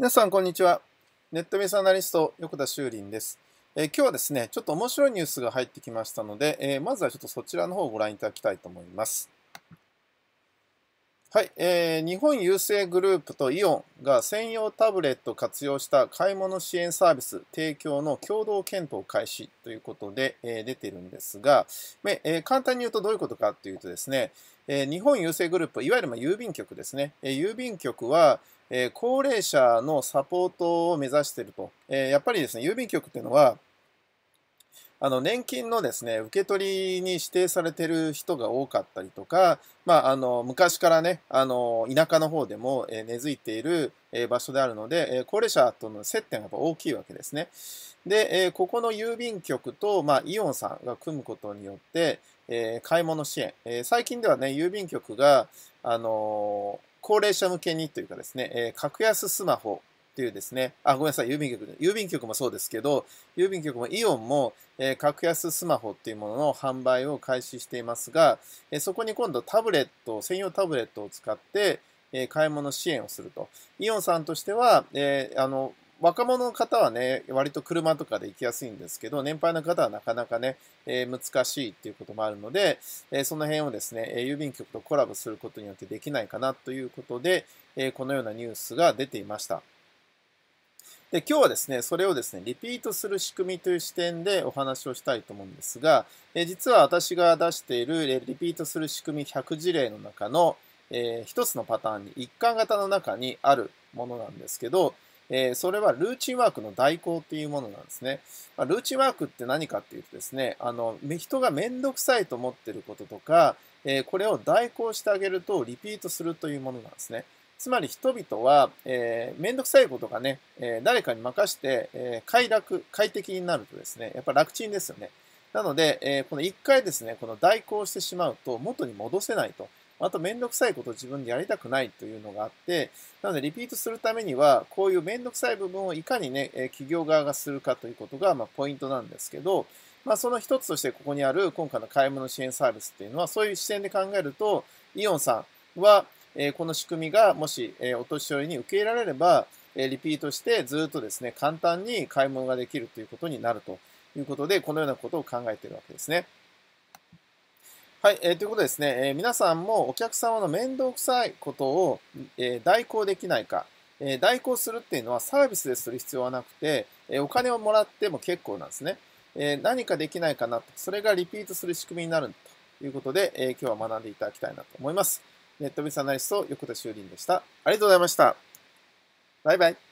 皆さん、こんにちは。ネットビジネスアナリスト、横田修林です。えー、今日はですね、ちょっと面白いニュースが入ってきましたので、えー、まずはちょっとそちらの方をご覧いただきたいと思います。はい、えー、日本郵政グループとイオンが専用タブレットを活用した買い物支援サービス提供の共同検討開始ということで、えー、出てるんですが、えー、簡単に言うとどういうことかというとですね、えー、日本郵政グループ、いわゆるまあ郵便局ですね、えー、郵便局は、えー、高齢者のサポートを目指していると、えー、やっぱりですね、郵便局っていうのは、あの年金のですね受け取りに指定されてる人が多かったりとか、まあ、あの昔からねあの田舎の方でも、え根付いている、え場所であるので、え高齢者との接点がやっぱ大きいわけですね。で、えここの郵便局と、まあ、イオンさんが組むことによって、え買い物支援、え最近ではね郵便局が、あの高齢者向けにというかですね、え格安スマホっていうですね、あ、ごめんなさい、郵便局、郵便局もそうですけど、郵便局もイオンも、えー、格安スマホっていうものの販売を開始していますが、えー、そこに今度タブレット、専用タブレットを使って、えー、買い物支援をすると。イオンさんとしては、えあの、若者の方はね、割と車とかで行きやすいんですけど、年配の方はなかなかね、えー、難しいっていうこともあるので、えー、その辺をですね、え郵便局とコラボすることによってできないかなということで、えー、このようなニュースが出ていました。で今日はですね、それをですね、リピートする仕組みという視点でお話をしたいと思うんですが、え実は私が出しているリピートする仕組み100事例の中の、えー、つのパターンに一貫型の中にあるものなんですけど、えー、それはルーチンワークの代行っていうものなんですね。まあ、ルーチンワークって何かっていうとですね、あの、人がめんどくさいと思ってることとか、えー、これを代行してあげるとリピートするというものなんですね。つまり人々は、えー、めんどくさいことがね、えー、誰かに任して、えー、快楽、快適になるとですね、やっぱ楽ちんですよね。なので、えー、この一回ですね、この代行してしまうと元に戻せないと。あと、めんどくさいことを自分でやりたくないというのがあって、なので、リピートするためには、こういうめんどくさい部分をいかにね、え企業側がするかということが、まあ、ポイントなんですけど、まあ、その一つとして、ここにある今回の買い物支援サービスっていうのは、そういう視点で考えると、イオンさんは、えこの仕組みがもし、えお年寄りに受け入れられれば、えリピートしてずっとですね、簡単に買い物ができるということになるということで、このようなことを考えているわけですね。はい、えー、ということですね、えー、皆さんもお客様の面倒くさいことを、えー、代行できないか、えー、代行するっていうのはサービスでする必要はなくて、えお金をもらっても結構なんですね。え何かできないかなと、それがリピートする仕組みになるということで、え今日は学んでいただきたいなと思います。ネットミスアナリスト横田修林でした。ありがとうございました。バイバイ。